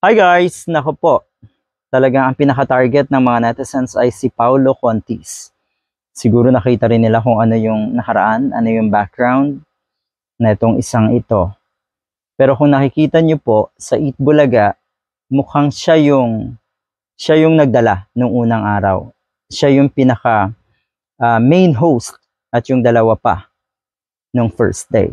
Hi guys! Nako po, talagang ang pinaka-target ng mga netizens ay si Paolo Contis. Siguro nakita rin nila kung ano yung nakaraan, ano yung background na itong isang ito. Pero kung nakikita nyo po, sa Eat Bulaga, mukhang siya yung, siya yung nagdala nung unang araw. Siya yung pinaka uh, main host at yung dalawa pa nung first day.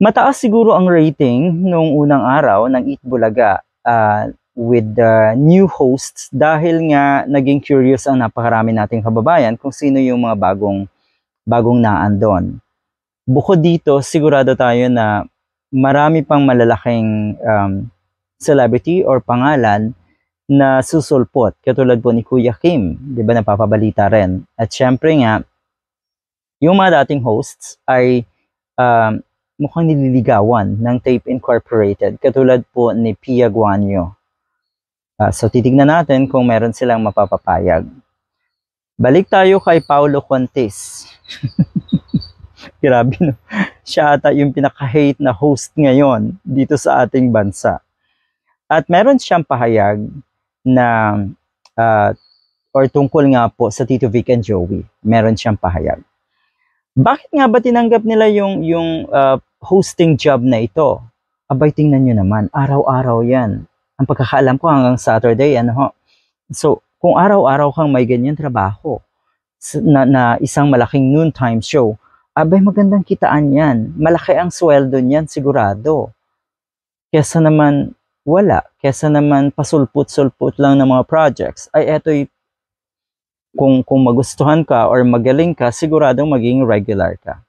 Mataas siguro ang rating nung unang araw ng Eat Bulaga uh, with the new hosts dahil nga naging curious ang napakarami nating kababayan kung sino yung mga bagong bagong naandon. Bukod dito, sigurado tayo na marami pang malalaking um, celebrity or pangalan na susulpot katulad po ni Kuya Kim, 'di ba napapabalita rin. At syempre nga yung mga dating hosts ay um, mukhang nililigawan ng Tape Incorporated katulad po ni Pia Guanyo. Uh, so titignan natin kung meron silang mapapapayag. Balik tayo kay Paulo Quantes. Grabe no. Siya ata yung pinaka-hate na host ngayon dito sa ating bansa. At meron siyang pahayag na uh, or tungkol nga po sa Tito Vic and Joey. Meron siyang pahayag. Bakit nga ba tinanggap nila yung yung uh, hosting job na ito. Abay, tingnan nyo naman, araw-araw yan. Ang pagkakaalam ko hanggang Saturday, ano ho. So, kung araw-araw kang may ganyan trabaho na, na isang malaking noontime show, abay magandang kitaan yan. Malaki ang sweldo niyan sigurado. Kesa naman wala, kesa naman pasulput-sulput lang ng mga projects, ay eto'y kung, kung magustuhan ka or magaling ka, siguradong maging regular ka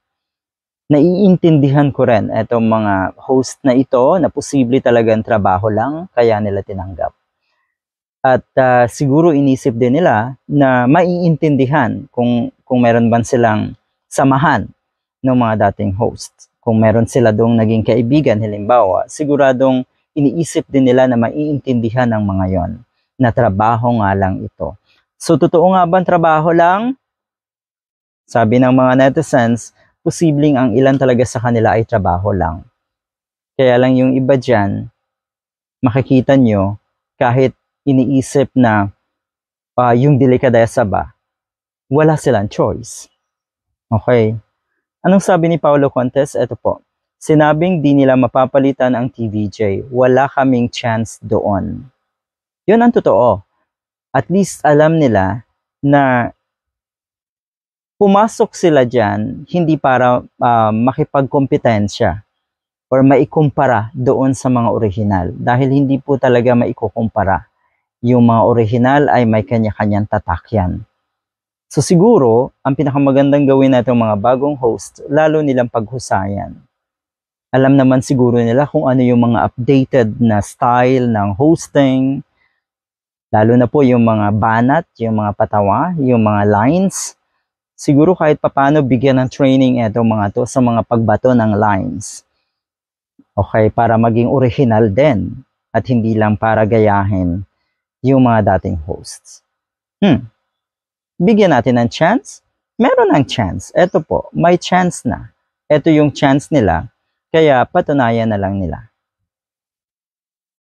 naiintindihan ko rin itong mga host na ito na posible talagang trabaho lang kaya nila tinanggap. At uh, siguro inisip din nila na maiintindihan kung, kung meron ba silang samahan ng mga dating host. Kung meron sila dong naging kaibigan, halimbawa, siguradong iniisip din nila na maiintindihan ng mga yon na trabaho nga lang ito. So, totoo nga ba trabaho lang? Sabi ng mga netizens, posibleng ang ilan talaga sa kanila ay trabaho lang. Kaya lang yung iba dyan, makikita nyo, kahit iniisip na uh, yung delikadesa ba, wala silang choice. Okay. Anong sabi ni Paolo Contes? Ito po. Sinabing di nila mapapalitan ang TVJ. Wala kaming chance doon. Yun ang totoo. At least alam nila na pumasok sila dyan hindi para uh, makipagkompetensya or maikumpara doon sa mga orihinal dahil hindi po talaga maikukumpara. Yung mga orihinal ay may kanya-kanyang tatakyan. So siguro, ang pinakamagandang gawin natin mga bagong host, lalo nilang paghusayan. Alam naman siguro nila kung ano yung mga updated na style ng hosting, lalo na po yung mga banat, yung mga patawa, yung mga lines, siguro kahit papano bigyan ng training eto mga to sa mga pagbato ng lines. Okay, para maging original din at hindi lang para gayahin yung mga dating hosts. Hmm. Bigyan natin ng chance? Meron ng chance. Ito po, may chance na. Ito yung chance nila, kaya patunayan na lang nila.